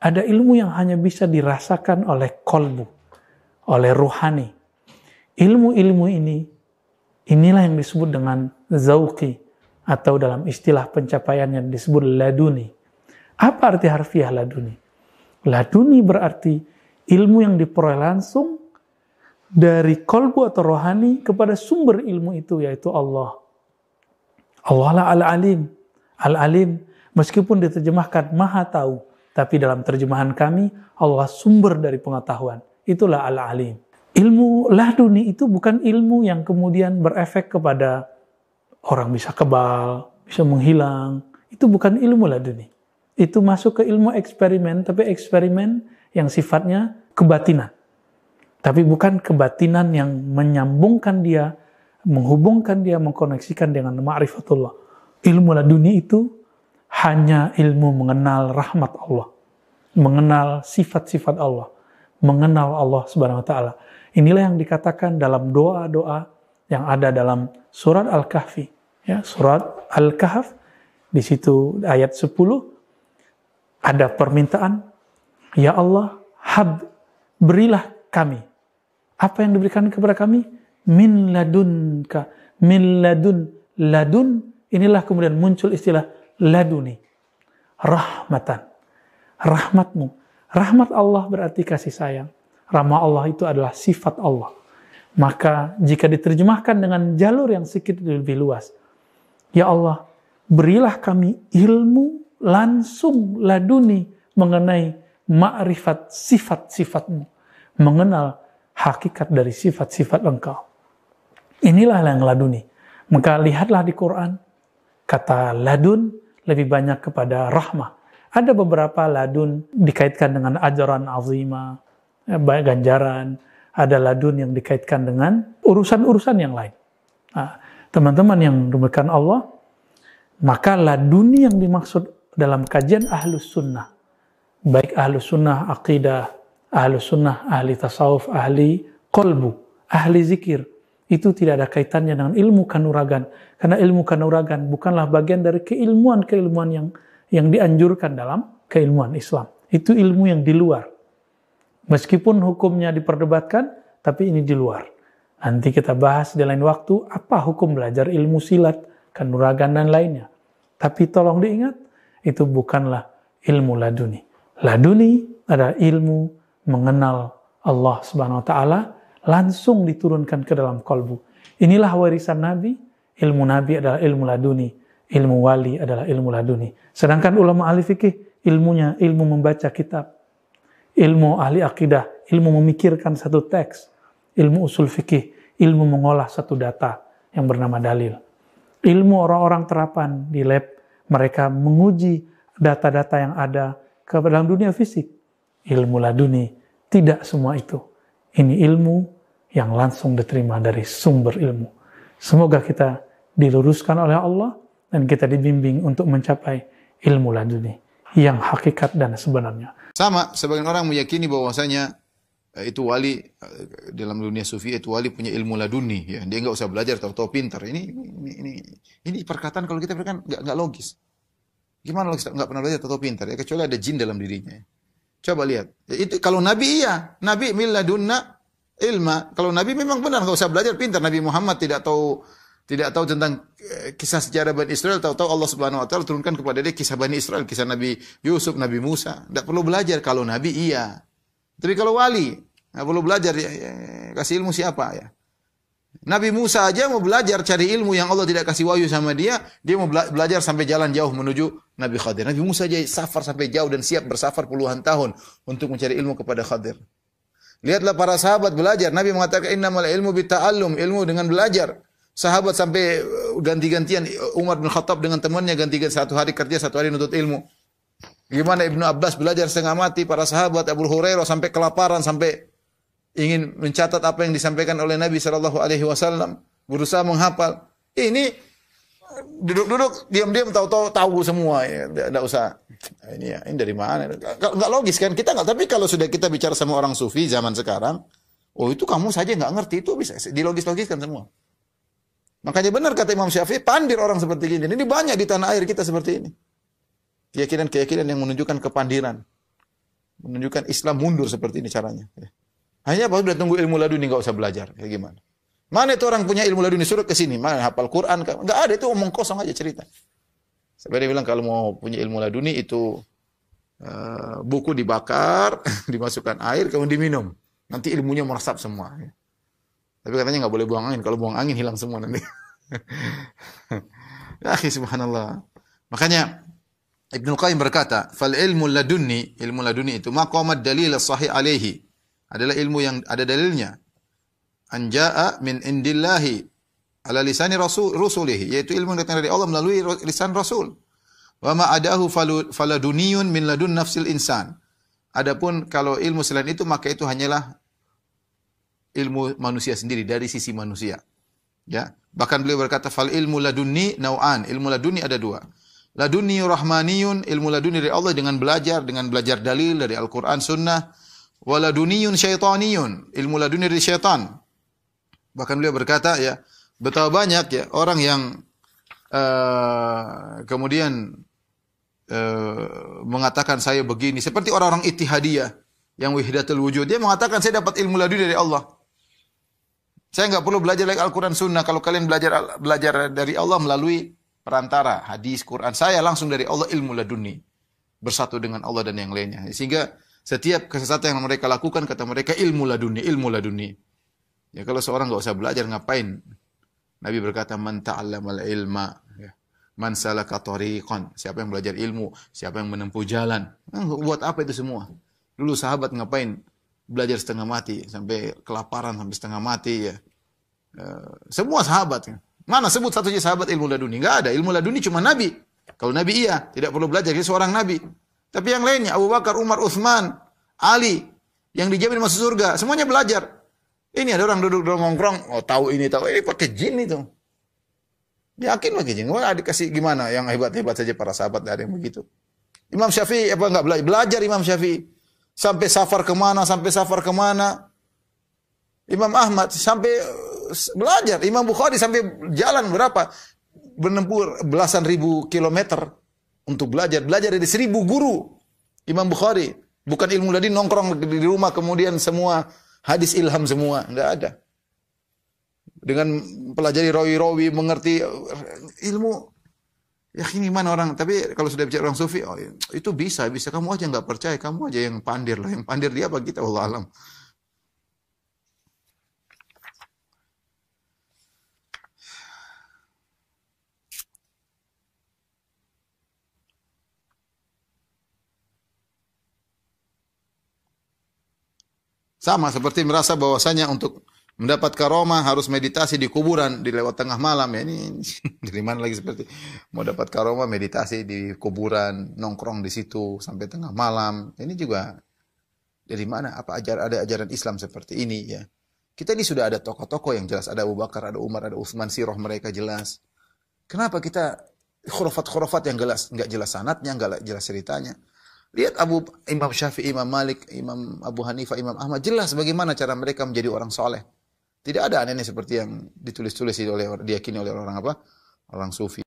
Ada ilmu yang hanya bisa dirasakan oleh kolbu, oleh ruhani. Ilmu-ilmu ini, inilah yang disebut dengan zauki atau dalam istilah pencapaian yang disebut laduni. Apa arti harfiah laduni? Laduni berarti ilmu yang diperoleh langsung dari kolbu atau rohani kepada sumber ilmu itu yaitu Allah. Allah lah al-alim. Al-alim meskipun diterjemahkan maha tahu. Tapi dalam terjemahan kami, Allah sumber dari pengetahuan. Itulah al-alim. Ilmu laduni itu bukan ilmu yang kemudian berefek kepada orang bisa kebal, bisa menghilang. Itu bukan ilmu laduni. Itu masuk ke ilmu eksperimen, tapi eksperimen yang sifatnya kebatinan. Tapi bukan kebatinan yang menyambungkan dia, menghubungkan dia, mengkoneksikan dengan ma'rifatullah. Ilmu laduni itu hanya ilmu mengenal rahmat Allah, mengenal sifat-sifat Allah, mengenal Allah Subhanahu wa taala. Inilah yang dikatakan dalam doa-doa yang ada dalam surat Al-Kahfi, ya, surat Al-Kahf di situ ayat 10 ada permintaan, ya Allah, hab berilah kami apa yang diberikan kepada kami min ladunka min ladun ladun inilah kemudian muncul istilah laduni rahmatan. Rahmatmu. Rahmat Allah berarti kasih sayang. Rahmat Allah itu adalah sifat Allah. Maka jika diterjemahkan dengan jalur yang sedikit lebih luas. Ya Allah, berilah kami ilmu langsung laduni mengenai makrifat sifat-sifatmu. Mengenal hakikat dari sifat-sifat engkau. Inilah yang laduni. Maka lihatlah di Quran, kata ladun lebih banyak kepada rahmah. Ada beberapa ladun dikaitkan dengan ajaran ya, baik ganjaran, ada ladun yang dikaitkan dengan urusan-urusan yang lain. Nah, teman-teman nah, yang demikian Allah, maka ladun yang dimaksud dalam kajian ahlus sunnah, baik ahlus sunnah akidah, ahlus sunnah ahli tasawuf, ahli kolbu, ahli zikir, itu tidak ada kaitannya dengan ilmu kanuragan karena ilmu kanuragan bukanlah bagian dari keilmuan-keilmuan yang yang dianjurkan dalam keilmuan Islam itu ilmu yang di luar meskipun hukumnya diperdebatkan tapi ini di luar nanti kita bahas di lain waktu apa hukum belajar ilmu silat kanuragan dan lainnya tapi tolong diingat itu bukanlah ilmu laduni laduni adalah ilmu mengenal Allah Subhanahu wa taala langsung diturunkan ke dalam kolbu. Inilah warisan Nabi. Ilmu Nabi adalah ilmu laduni. Ilmu wali adalah ilmu laduni. Sedangkan ulama ahli fikih, ilmunya ilmu membaca kitab. Ilmu ahli akidah, ilmu memikirkan satu teks. Ilmu usul fikih, ilmu mengolah satu data yang bernama dalil. Ilmu orang-orang terapan di lab, mereka menguji data-data yang ada ke dalam dunia fisik. Ilmu laduni, tidak semua itu ini ilmu yang langsung diterima dari sumber ilmu. Semoga kita diluruskan oleh Allah dan kita dibimbing untuk mencapai ilmu laduni yang hakikat dan sebenarnya. Sama, sebagian orang meyakini bahwasanya eh, itu wali eh, dalam dunia sufi itu wali punya ilmu laduni ya dia nggak usah belajar tahu-tahu pintar ini ini ini, ini perkataan kalau kita berikan nggak nggak logis gimana logis nggak pernah belajar tahu-tahu pintar ya kecuali ada jin dalam dirinya ya. Coba lihat. Itu kalau Nabi iya, Nabi miladunna ilma. Kalau Nabi memang benar Kalau usah belajar pintar. Nabi Muhammad tidak tahu tidak tahu tentang eh, kisah sejarah Bani Israel, tahu-tahu Allah Subhanahu wa taala turunkan kepada dia kisah Bani Israel, kisah Nabi Yusuf, Nabi Musa. Tidak perlu belajar kalau nabi iya. Tapi kalau wali, nggak perlu belajar ya, ya, kasih ilmu siapa ya. Nabi Musa aja mau belajar cari ilmu yang Allah tidak kasih wahyu sama dia, dia mau belajar sampai jalan jauh menuju Nabi Khadir. Nabi Musa aja safar sampai jauh dan siap bersafar puluhan tahun untuk mencari ilmu kepada Khadir. Lihatlah para sahabat belajar. Nabi mengatakan inna innamal ilmu bita'allum, ilmu dengan belajar. Sahabat sampai uh, ganti-gantian uh, Umar bin Khattab dengan temannya ganti-ganti satu hari kerja, satu hari nutut ilmu. Gimana Ibnu Abbas belajar setengah mati, para sahabat Abu Hurairah sampai kelaparan, sampai ingin mencatat apa yang disampaikan oleh Nabi Shallallahu Alaihi Wasallam, berusaha menghafal. Eh, ini duduk-duduk diam-diam tahu-tahu tahu semua ya tidak usah nah, ini ya ini dari mana Enggak logis kan kita nggak tapi kalau sudah kita bicara sama orang sufi zaman sekarang oh itu kamu saja nggak ngerti itu bisa dilogis-logiskan semua makanya benar kata Imam Syafi'i pandir orang seperti ini ini banyak di tanah air kita seperti ini keyakinan-keyakinan yang menunjukkan kepandiran menunjukkan Islam mundur seperti ini caranya ya. Hanya baru udah tunggu ilmu laduni nggak usah belajar. Kayak gimana? Mana itu orang punya ilmu laduni suruh ke sini? Mana hafal Quran? Enggak ada itu omong kosong aja cerita. Sebenarnya dia bilang kalau mau punya ilmu laduni itu uh, buku dibakar, dimasukkan air, kemudian diminum. Nanti ilmunya meresap semua. Ya. Tapi katanya nggak boleh buang angin. Kalau buang angin hilang semua nanti. ya, subhanallah. Makanya Ibnu Qayyim berkata, "Fal ilmu laduni, ilmu laduni itu maqamad dalil sahih alaihi." adalah ilmu yang ada dalilnya. Anja'a min indillahi ala lisani rasul rusulih yaitu ilmu yang datang dari Allah melalui lisan Rasul. Wa ma adahu faladuniyun min ladun nafsil insan. Adapun kalau ilmu selain itu maka itu hanyalah ilmu manusia sendiri dari sisi manusia. Ya, bahkan beliau berkata fal ilmu laduni nau'an. Ilmu laduni ada dua. Laduni rahmaniyun, ilmu laduni dari Allah dengan belajar, dengan belajar dalil dari Al-Qur'an, sunnah, waladuniyun syaitaniyun. Ilmu laduni dari syaitan. Bahkan beliau berkata ya, betapa banyak ya orang yang uh, kemudian uh, mengatakan saya begini seperti orang-orang itihadiyah yang wihdatul wujud. Dia mengatakan saya dapat ilmu laduni dari Allah. Saya nggak perlu belajar lagi Al-Quran Sunnah. Kalau kalian belajar belajar dari Allah melalui perantara hadis Quran saya langsung dari Allah ilmu laduni bersatu dengan Allah dan yang lainnya. Sehingga setiap kesesatan yang mereka lakukan, kata mereka, ilmu laduni, ilmu laduni. Ya kalau seorang nggak usah belajar, ngapain? Nabi berkata, man ta'allamal ilma. Ya. Man salaka tariqan. Siapa yang belajar ilmu, siapa yang menempuh jalan. Nah, buat apa itu semua? Dulu sahabat ngapain? Belajar setengah mati, sampai kelaparan, sampai setengah mati. ya eh, Semua sahabat. Ya. Mana sebut satunya sahabat ilmu laduni? Nggak ada. Ilmu laduni cuma Nabi. Kalau Nabi iya, tidak perlu belajar. Dia seorang Nabi. Tapi yang lainnya Abu Bakar, Umar, Uthman, Ali yang dijamin masuk surga, semuanya belajar. Ini ada orang duduk duduk ngongkrong, oh tahu ini tahu ini pakai jin itu. Yakin pakai jin. Wah, dikasih gimana? Yang hebat-hebat saja para sahabat dari yang begitu. Imam Syafi'i apa enggak belajar? Belajar Imam Syafi'i. Sampai safar kemana, sampai safar kemana. Imam Ahmad sampai eh, belajar. Imam Bukhari sampai jalan berapa? Menempuh belasan ribu kilometer untuk belajar. Belajar dari seribu guru. Imam Bukhari. Bukan ilmu tadi nongkrong di rumah kemudian semua hadis ilham semua. Enggak ada. Dengan pelajari rawi-rawi, mengerti eh, ilmu. Ya ini mana orang. Tapi kalau sudah bicara orang sufi, oh, itu bisa. Bisa kamu aja nggak percaya. Kamu aja yang pandir lah. Yang pandir dia apa kita? Allah alam. Sama seperti merasa bahwasanya untuk mendapat karoma harus meditasi di kuburan di lewat tengah malam ya ini dari mana lagi seperti mau dapat karoma meditasi di kuburan nongkrong di situ sampai tengah malam ini juga dari mana apa ajar ada ajaran Islam seperti ini ya kita ini sudah ada tokoh-tokoh yang jelas ada Abu Bakar ada Umar ada Utsman sirah mereka jelas kenapa kita khurafat-khurafat yang jelas nggak jelas sanatnya nggak jelas ceritanya Lihat Abu Imam Syafi'i, Imam Malik, Imam Abu Hanifah, Imam Ahmad jelas bagaimana cara mereka menjadi orang soleh. Tidak ada anehnya seperti yang ditulis-tulis oleh diyakini oleh orang apa? Orang sufi.